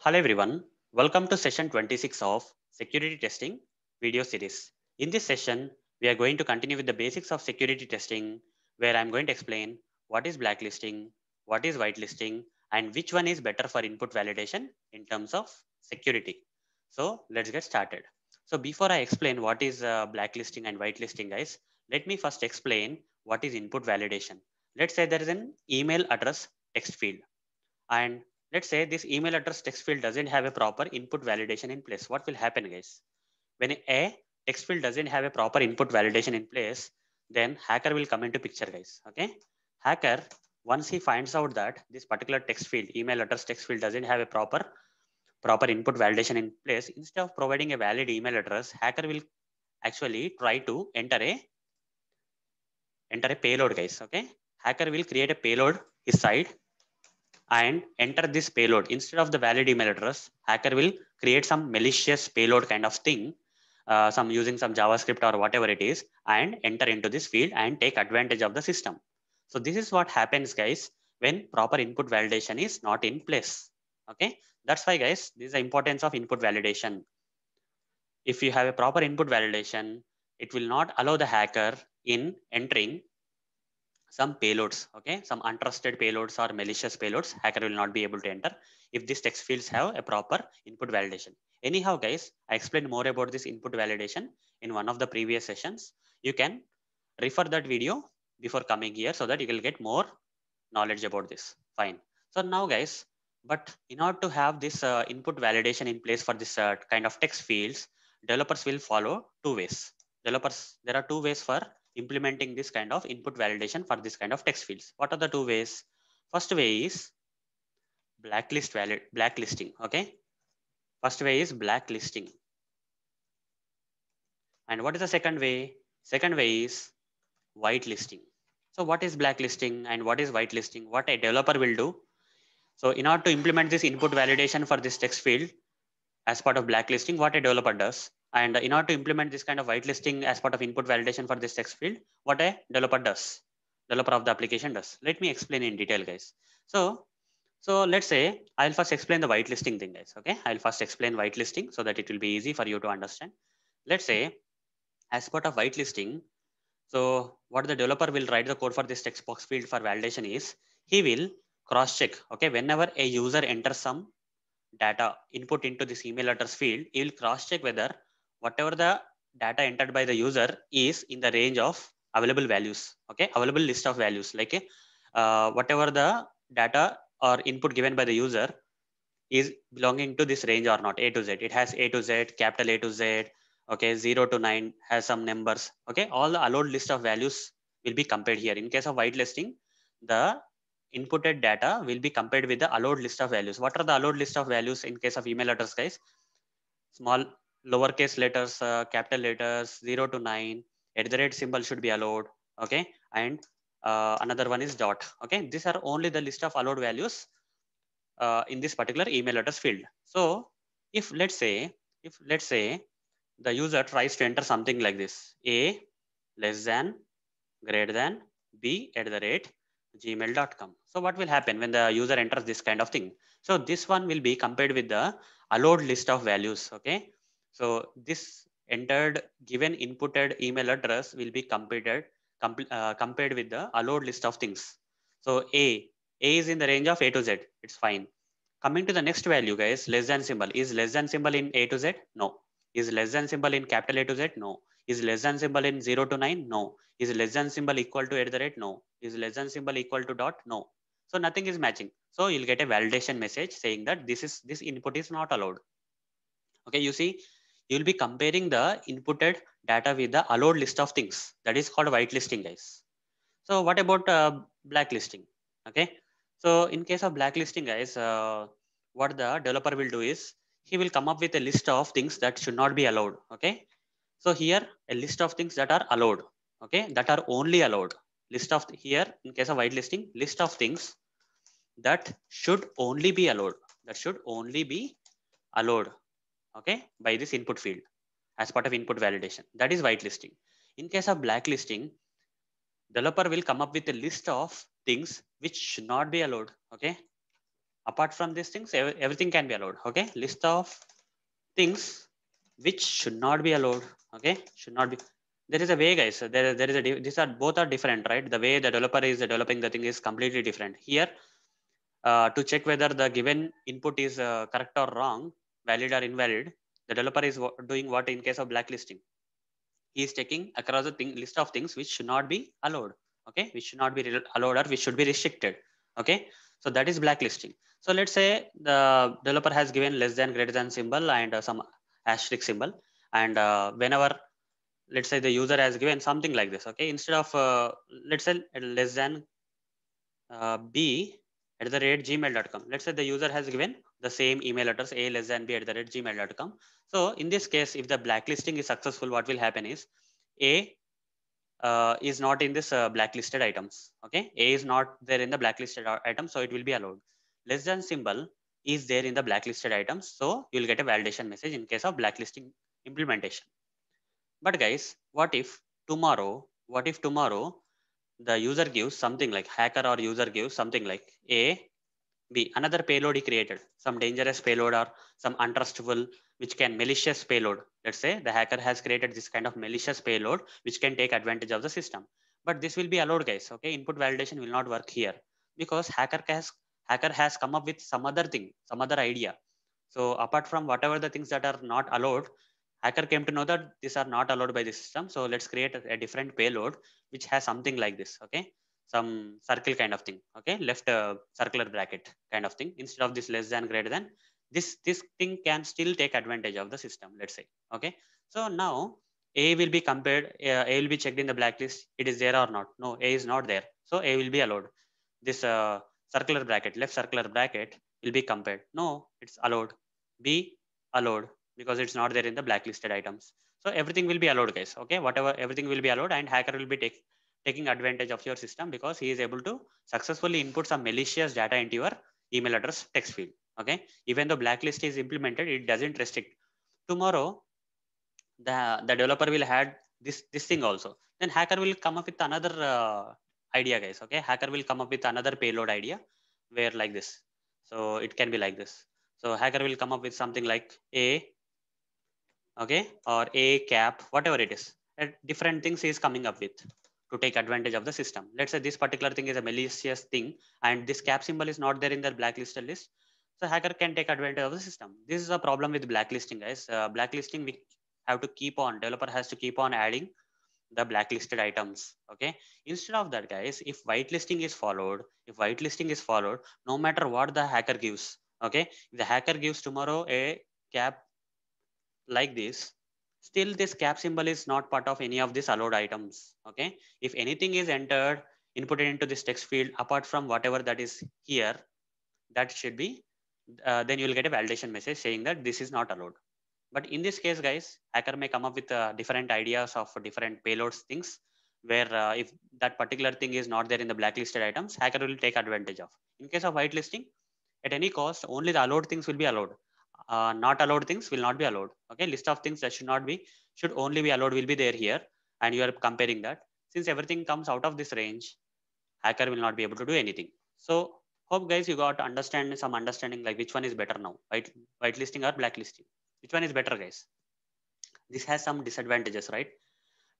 Hello everyone, welcome to session 26 of security testing video series. In this session, we are going to continue with the basics of security testing where I'm going to explain what is blacklisting, what is whitelisting, and which one is better for input validation in terms of security. So let's get started. So before I explain what is uh, blacklisting and whitelisting guys, let me first explain what is input validation. Let's say there is an email address text field and Let's say this email address text field doesn't have a proper input validation in place. What will happen guys? When a text field doesn't have a proper input validation in place, then hacker will come into picture guys. Okay. Hacker, once he finds out that this particular text field, email address text field doesn't have a proper proper input validation in place, instead of providing a valid email address, hacker will actually try to enter a enter a payload guys. Okay. Hacker will create a payload his side and enter this payload instead of the valid email address hacker will create some malicious payload kind of thing uh, some using some javascript or whatever it is and enter into this field and take advantage of the system so this is what happens guys when proper input validation is not in place okay that's why guys this is the importance of input validation if you have a proper input validation it will not allow the hacker in entering some payloads, okay? Some untrusted payloads or malicious payloads, hacker will not be able to enter if these text fields have a proper input validation. Anyhow, guys, I explained more about this input validation in one of the previous sessions. You can refer that video before coming here so that you will get more knowledge about this. Fine. So now guys, but in order to have this uh, input validation in place for this uh, kind of text fields, developers will follow two ways. Developers, there are two ways for implementing this kind of input validation for this kind of text fields. What are the two ways? First way is blacklist valid blacklisting. Okay. First way is blacklisting. And what is the second way? Second way is whitelisting. So what is blacklisting and what is whitelisting? What a developer will do. So in order to implement this input validation for this text field as part of blacklisting, what a developer does, and in order to implement this kind of whitelisting as part of input validation for this text field, what a developer does, developer of the application does. Let me explain in detail, guys. So, so let's say I'll first explain the whitelisting thing, guys. Okay, I'll first explain whitelisting so that it will be easy for you to understand. Let's say as part of whitelisting, so what the developer will write the code for this text box field for validation is he will cross check. Okay, whenever a user enters some data input into this email address field, he will cross check whether whatever the data entered by the user is in the range of available values. Okay, available list of values like uh, whatever the data or input given by the user is belonging to this range or not a to z it has a to z capital a to z okay 0 to 9 has some numbers okay all the allowed list of values will be compared here in case of whitelisting the inputted data will be compared with the allowed list of values what are the allowed list of values in case of email address guys small lowercase letters, uh, capital letters, 0 to 9, at the rate symbol should be allowed. Okay. And uh, another one is dot. Okay. These are only the list of allowed values uh, in this particular email address field. So if let's say, if let's say the user tries to enter something like this, a less than greater than b at the rate gmail.com. So what will happen when the user enters this kind of thing? So this one will be compared with the allowed list of values. Okay. So this entered given inputted email address will be computed uh, compared with the allowed list of things. So A, A is in the range of A to Z. It's fine. Coming to the next value, guys, less than symbol. Is less than symbol in A to Z? No. Is less than symbol in capital A to Z? No. Is less than symbol in 0 to 9? No. Is less than symbol equal to at the rate? No. Is less than symbol equal to dot? No. So nothing is matching. So you'll get a validation message saying that this is this input is not allowed. Okay, you see you will be comparing the inputted data with the allowed list of things. That is called whitelisting, guys. So what about uh, blacklisting? Okay. So in case of blacklisting, guys, uh, what the developer will do is he will come up with a list of things that should not be allowed. Okay. So here a list of things that are allowed. Okay. That are only allowed. List of here in case of whitelisting, list of things that should only be allowed. That should only be allowed okay, by this input field as part of input validation. That is whitelisting. In case of blacklisting, developer will come up with a list of things which should not be allowed, okay? Apart from these things, everything can be allowed, okay? List of things which should not be allowed, okay? Should not be, there is a way guys so there, there is a these are both are different right the way the developer is developing the thing is completely different here uh, to check whether the given input is uh, correct or wrong valid or invalid, the developer is doing what in case of blacklisting. He is checking across the thing, list of things which should not be allowed. Okay, which should not be allowed or which should be restricted. Okay, so that is blacklisting. So let's say the developer has given less than greater than symbol and uh, some asterisk symbol. And uh, whenever, let's say the user has given something like this, okay, instead of, uh, let's say less than uh, B, at the rate gmail.com. Let's say the user has given the same email address a less than b at the rate gmail.com. So in this case, if the blacklisting is successful, what will happen is a uh, is not in this uh, blacklisted items. Okay, a is not there in the blacklisted uh, items, so it will be allowed. Less than symbol is there in the blacklisted items, so you'll get a validation message in case of blacklisting implementation. But guys, what if tomorrow? What if tomorrow the user gives something like hacker or user gives something like A, B, another payload he created, some dangerous payload or some untrustable, which can malicious payload. Let's say the hacker has created this kind of malicious payload, which can take advantage of the system. But this will be allowed guys. Okay. Input validation will not work here because hacker has, hacker has come up with some other thing, some other idea. So apart from whatever the things that are not allowed, hacker came to know that these are not allowed by the system. So let's create a, a different payload, which has something like this. Okay. Some circle kind of thing. Okay. Left uh, circular bracket kind of thing. Instead of this less than greater than this, this thing can still take advantage of the system. Let's say. Okay. So now A will be compared. Uh, a will be checked in the blacklist. It is there or not. No, A is not there. So A will be allowed. This uh, circular bracket, left circular bracket will be compared. No, it's allowed. B allowed because it's not there in the blacklisted items. So everything will be allowed guys. Okay. Whatever everything will be allowed and hacker will be take, taking advantage of your system because he is able to successfully input some malicious data into your email address text field. Okay. Even though blacklist is implemented, it doesn't restrict. Tomorrow, the, the developer will add this, this thing also. Then hacker will come up with another uh, idea guys. Okay. Hacker will come up with another payload idea where like this. So it can be like this. So hacker will come up with something like a okay, or a cap, whatever it is. Different things he is coming up with to take advantage of the system. Let's say this particular thing is a malicious thing and this cap symbol is not there in the blacklisted list. So hacker can take advantage of the system. This is a problem with blacklisting guys. Uh, blacklisting we have to keep on, developer has to keep on adding the blacklisted items. Okay. Instead of that guys, if whitelisting is followed, if whitelisting is followed, no matter what the hacker gives, okay, if the hacker gives tomorrow a cap like this, still this cap symbol is not part of any of these allowed items. Okay. If anything is entered, inputted into this text field, apart from whatever that is here, that should be, uh, then you will get a validation message saying that this is not allowed. But in this case, guys, hacker may come up with uh, different ideas of different payloads things where uh, if that particular thing is not there in the blacklisted items, hacker will take advantage of. In case of whitelisting, at any cost, only the allowed things will be allowed uh, not allowed things will not be allowed. Okay, list of things that should not be, should only be allowed will be there here. And you are comparing that. Since everything comes out of this range, hacker will not be able to do anything. So hope guys, you got understanding. understand some understanding like which one is better now, white, whitelisting or blacklisting. Which one is better guys? This has some disadvantages, right?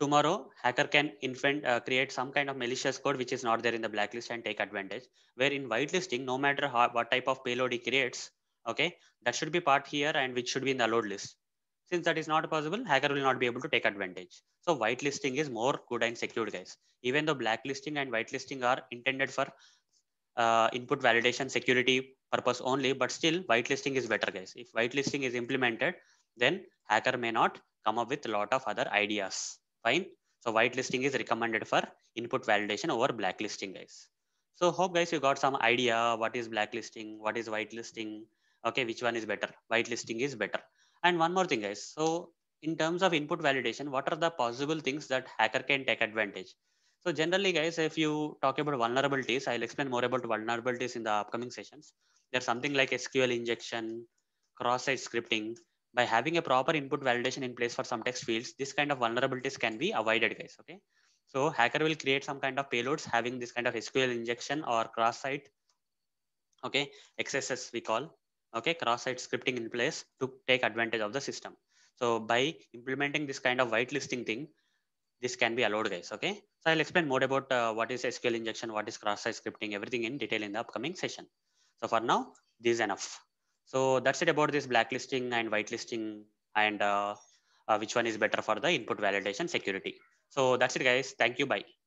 tomorrow hacker can invent uh, create some kind of malicious code which is not there in the blacklist and take advantage where in whitelisting no matter how, what type of payload he creates Okay, that should be part here and which should be in the allowed list. Since that is not possible, hacker will not be able to take advantage. So whitelisting is more good and secured guys. Even though blacklisting and whitelisting are intended for uh, input validation security purpose only, but still whitelisting is better guys. If whitelisting is implemented, then hacker may not come up with a lot of other ideas. Fine. So whitelisting is recommended for input validation over blacklisting guys. So hope guys you got some idea what is blacklisting, what is whitelisting, okay which one is better whitelisting is better and one more thing guys so in terms of input validation what are the possible things that hacker can take advantage so generally guys if you talk about vulnerabilities i'll explain more about vulnerabilities in the upcoming sessions there's something like sql injection cross site scripting by having a proper input validation in place for some text fields this kind of vulnerabilities can be avoided guys okay so hacker will create some kind of payloads having this kind of sql injection or cross site okay xss we call okay, cross-site scripting in place to take advantage of the system. So by implementing this kind of whitelisting thing, this can be allowed guys, okay? So I'll explain more about uh, what is SQL injection, what is cross-site scripting, everything in detail in the upcoming session. So for now, this is enough. So that's it about this blacklisting and whitelisting and uh, uh, which one is better for the input validation security. So that's it guys. Thank you. Bye.